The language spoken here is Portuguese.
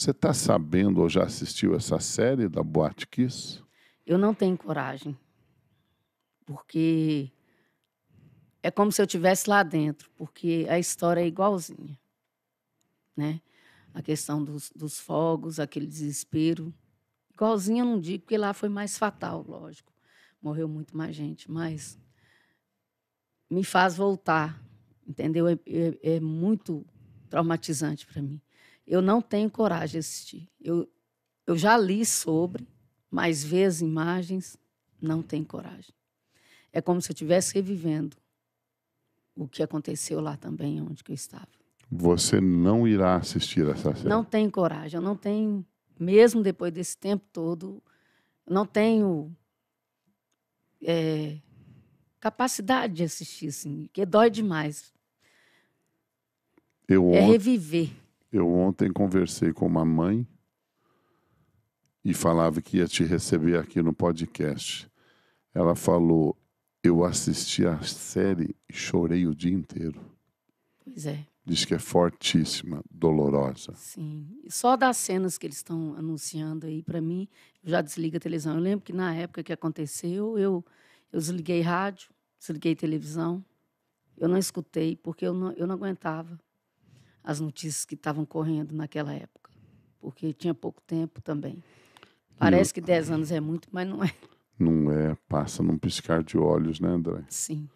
Você está sabendo ou já assistiu essa série da Boate Kiss? Eu não tenho coragem. Porque é como se eu tivesse lá dentro, porque a história é igualzinha. Né? A questão dos, dos fogos, aquele desespero. Igualzinha eu não digo, porque lá foi mais fatal, lógico. Morreu muito mais gente, mas me faz voltar, entendeu? É, é, é muito traumatizante para mim. Eu não tenho coragem de assistir. Eu, eu já li sobre, mas ver as imagens, não tenho coragem. É como se eu estivesse revivendo o que aconteceu lá também, onde eu estava. Você não irá assistir essa série? Não tenho coragem, eu não tenho, mesmo depois desse tempo todo, não tenho é, capacidade de assistir, assim, que dói demais. Eu é reviver. Eu ontem conversei com uma mãe e falava que ia te receber aqui no podcast. Ela falou: Eu assisti a série e chorei o dia inteiro. Pois é. Diz que é fortíssima, dolorosa. Sim. só das cenas que eles estão anunciando aí, para mim, eu já desliga a televisão. Eu lembro que na época que aconteceu, eu, eu desliguei rádio, desliguei televisão. Eu não escutei, porque eu não, eu não aguentava as notícias que estavam correndo naquela época, porque tinha pouco tempo também. Parece que 10 anos é muito, mas não é. Não é, passa num piscar de olhos, né, André? Sim.